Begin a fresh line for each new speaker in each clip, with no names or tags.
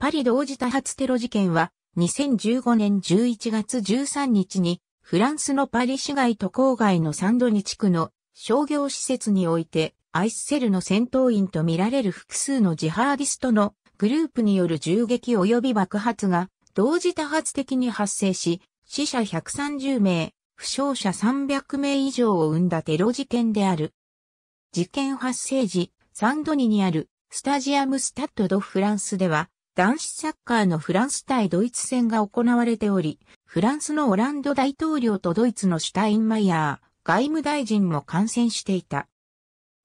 パリ同時多発テロ事件は、2015年11月13日に、フランスのパリ市街と郊外のサンドニ地区の商業施設において、アイスセルの戦闘員とみられる複数のジハーディストのグループによる銃撃及び爆発が同時多発的に発生し、死者130名、負傷者300名以上を生んだテロ事件である。事件発生時、サンドニにあるスタジアムスタッド・ド・フランスでは、男子サッカーのフランス対ドイツ戦が行われており、フランスのオランド大統領とドイツのシュタインマイヤー、外務大臣も感染していた。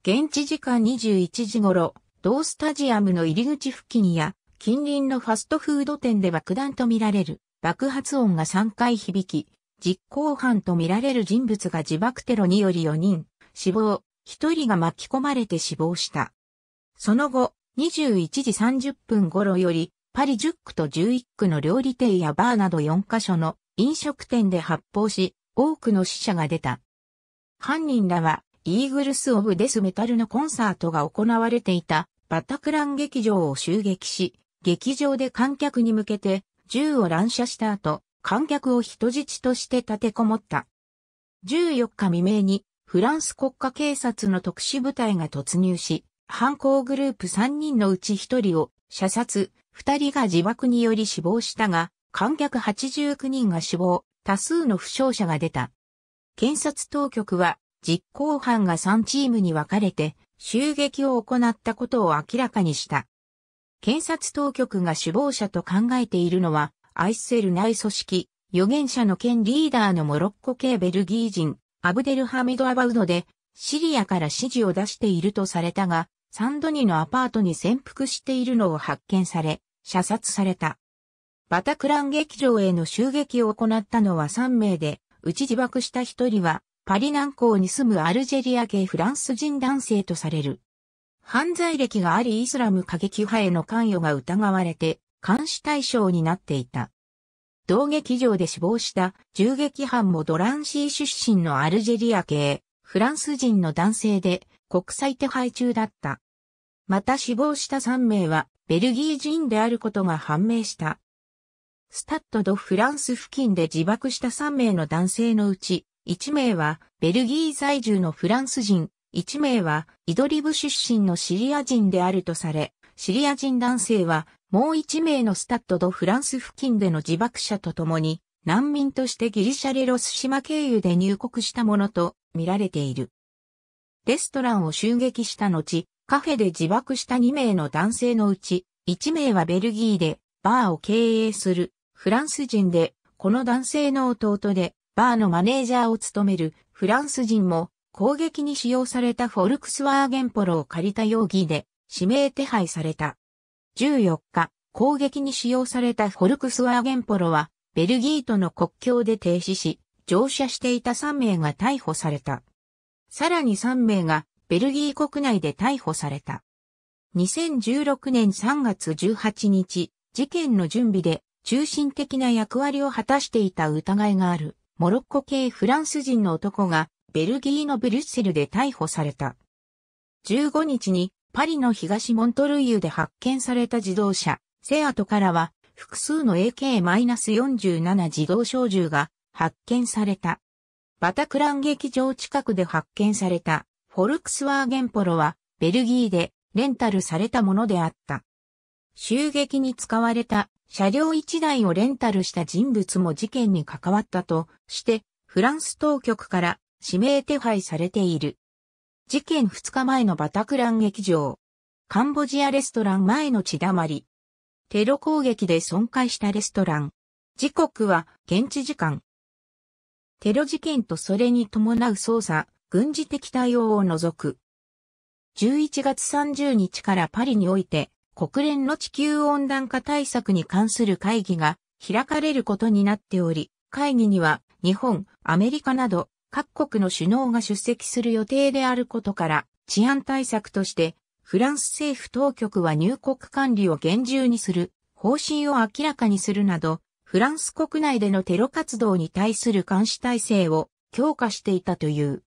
現地時間21時頃、同スタジアムの入り口付近や近隣のファストフード店で爆弾とみられる爆発音が3回響き、実行犯とみられる人物が自爆テロにより4人死亡、1人が巻き込まれて死亡した。その後、21時30分頃より、パリ10区と11区の料理店やバーなど4カ所の飲食店で発砲し、多くの死者が出た。犯人らは、イーグルス・オブ・デス・メタルのコンサートが行われていた、バタクラン劇場を襲撃し、劇場で観客に向けて、銃を乱射した後、観客を人質として立てこもった。14日未明に、フランス国家警察の特殊部隊が突入し、犯行グループ3人のうち1人を射殺、2人が自爆により死亡したが、観客89人が死亡、多数の負傷者が出た。検察当局は実行犯が3チームに分かれて襲撃を行ったことを明らかにした。検察当局が首謀者と考えているのは、アイスセル内組織、預言者の県リーダーのモロッコ系ベルギー人、アブデルハミド・アバウドで、シリアから指示を出しているとされたが、サンドニのアパートに潜伏しているのを発見され、射殺された。バタクラン劇場への襲撃を行ったのは3名で、うち自爆した1人は、パリ南港に住むアルジェリア系フランス人男性とされる。犯罪歴がありイスラム過激派への関与が疑われて、監視対象になっていた。同劇場で死亡した銃撃犯もドランシー出身のアルジェリア系、フランス人の男性で国際手配中だった。また死亡した3名はベルギー人であることが判明した。スタッド・ド・フランス付近で自爆した3名の男性のうち、1名はベルギー在住のフランス人、1名はイドリブ出身のシリア人であるとされ、シリア人男性はもう1名のスタッド・ド・フランス付近での自爆者とともに、難民としてギリシャレロス島経由で入国したものと見られている。レストランを襲撃した後、カフェで自爆した2名の男性のうち、1名はベルギーでバーを経営するフランス人で、この男性の弟でバーのマネージャーを務めるフランス人も攻撃に使用されたフォルクスワーゲンポロを借りた容疑で指名手配された。14日、攻撃に使用されたフォルクスワーゲンポロはベルギーとの国境で停止し、乗車していた3名が逮捕された。さらに3名がベルギー国内で逮捕された。2016年3月18日、事件の準備で中心的な役割を果たしていた疑いがある、モロッコ系フランス人の男が、ベルギーのブリュッセルで逮捕された。15日に、パリの東モントルイユで発見された自動車、セアトからは、複数の AK-47 自動小銃が発見された。バタクラン劇場近くで発見されたフォルクスワーゲンポロは、ベルギーでレンタルされたものであった。襲撃に使われた車両1台をレンタルした人物も事件に関わったとして、フランス当局から指名手配されている。事件2日前のバタクラン劇場。カンボジアレストラン前の血だまり。テロ攻撃で損壊したレストラン。時刻は現地時間。テロ事件とそれに伴う捜査、軍事的対応を除く。11月30日からパリにおいて、国連の地球温暖化対策に関する会議が開かれることになっており、会議には日本、アメリカなど各国の首脳が出席する予定であることから、治安対策として、フランス政府当局は入国管理を厳重にする方針を明らかにするなど、フランス国内でのテロ活動に対する監視体制を強化していたという。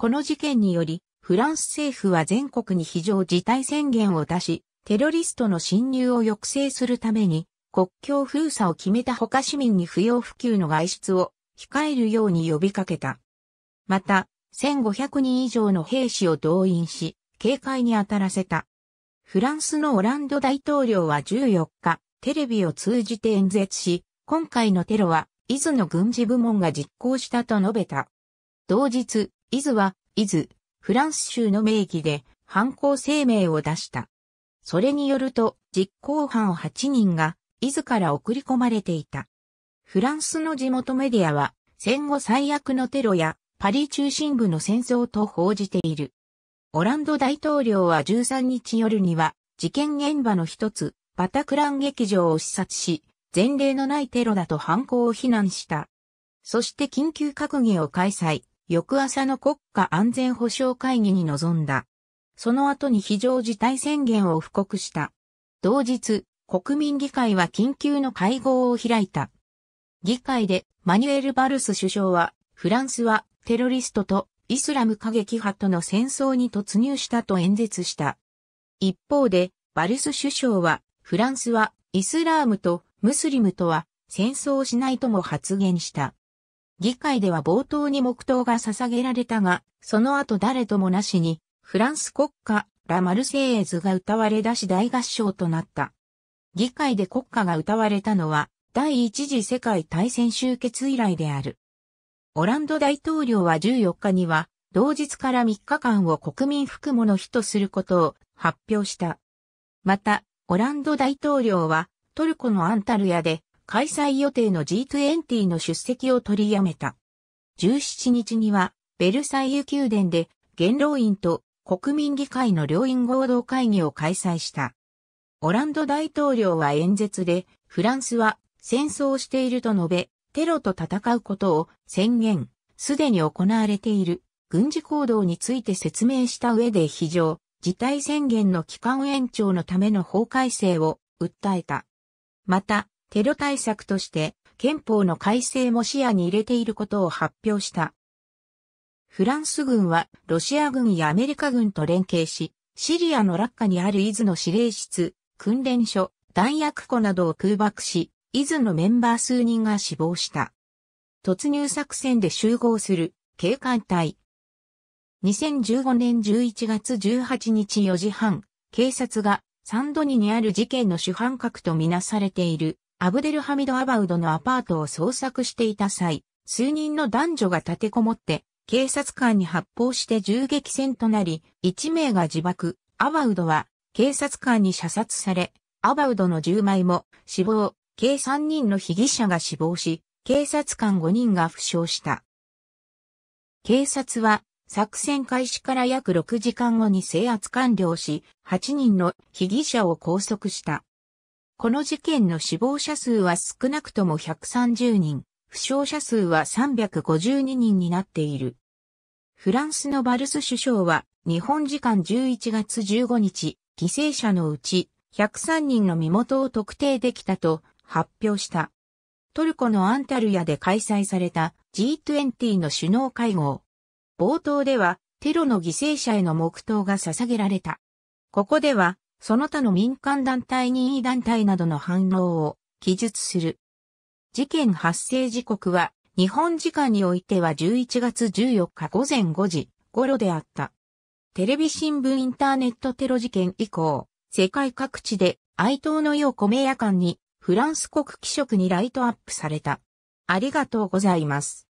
この事件により、フランス政府は全国に非常事態宣言を出し、テロリストの侵入を抑制するために、国境封鎖を決めた他市民に不要不急の外出を控えるように呼びかけた。また、1500人以上の兵士を動員し、警戒に当たらせた。フランスのオランド大統領は14日、テレビを通じて演説し、今回のテロは、伊豆の軍事部門が実行したと述べた。同日、伊豆は、伊豆、フランス州の名義で犯行声明を出した。それによると、実行犯8人が、伊豆から送り込まれていた。フランスの地元メディアは、戦後最悪のテロや、パリ中心部の戦争と報じている。オランド大統領は13日夜には、事件現場の一つ、バタクラン劇場を視察し、前例のないテロだと犯行を非難した。そして緊急閣議を開催。翌朝の国家安全保障会議に臨んだ。その後に非常事態宣言を布告した。同日、国民議会は緊急の会合を開いた。議会でマニュエル・バルス首相は、フランスはテロリストとイスラム過激派との戦争に突入したと演説した。一方で、バルス首相は、フランスはイスラームとムスリムとは戦争をしないとも発言した。議会では冒頭に黙祷が捧げられたが、その後誰ともなしに、フランス国歌、ラ・マルセイエズが歌われ出し大合唱となった。議会で国歌が歌われたのは、第一次世界大戦終結以来である。オランド大統領は14日には、同日から3日間を国民服務の日とすることを発表した。また、オランド大統領は、トルコのアンタルヤで、開催予定の G20 の出席を取りやめた。17日には、ベルサイユ宮殿で、元老院と国民議会の両院合同会議を開催した。オランド大統領は演説で、フランスは戦争をしていると述べ、テロと戦うことを宣言、すでに行われている軍事行動について説明した上で非常、事態宣言の期間延長のための法改正を訴えた。また、テロ対策として憲法の改正も視野に入れていることを発表した。フランス軍はロシア軍やアメリカ軍と連携し、シリアの落下にある伊豆の司令室、訓練所、弾薬庫などを空爆し、伊豆のメンバー数人が死亡した。突入作戦で集合する警官隊。2015年11月18日4時半、警察がサンドニにある事件の主犯格とみなされているアブデルハミド・アバウドのアパートを捜索していた際、数人の男女が立てこもって、警察官に発砲して銃撃戦となり、1名が自爆、アバウドは警察官に射殺され、アバウドの10枚も死亡、計3人の被疑者が死亡し、警察官5人が負傷した。警察は作戦開始から約6時間後に制圧完了し、8人の被疑者を拘束した。この事件の死亡者数は少なくとも130人、負傷者数は352人になっている。フランスのバルス首相は、日本時間11月15日、犠牲者のうち103人の身元を特定できたと発表した。トルコのアンタルヤで開催された G20 の首脳会合。冒頭ではテロの犠牲者への黙祷が捧げられた。ここではその他の民間団体任意団体などの反応を記述する。事件発生時刻は日本時間においては11月14日午前5時頃であった。テレビ新聞インターネットテロ事件以降、世界各地で哀悼のよう米夜間にフランス国記色にライトアップされた。ありがとうございます。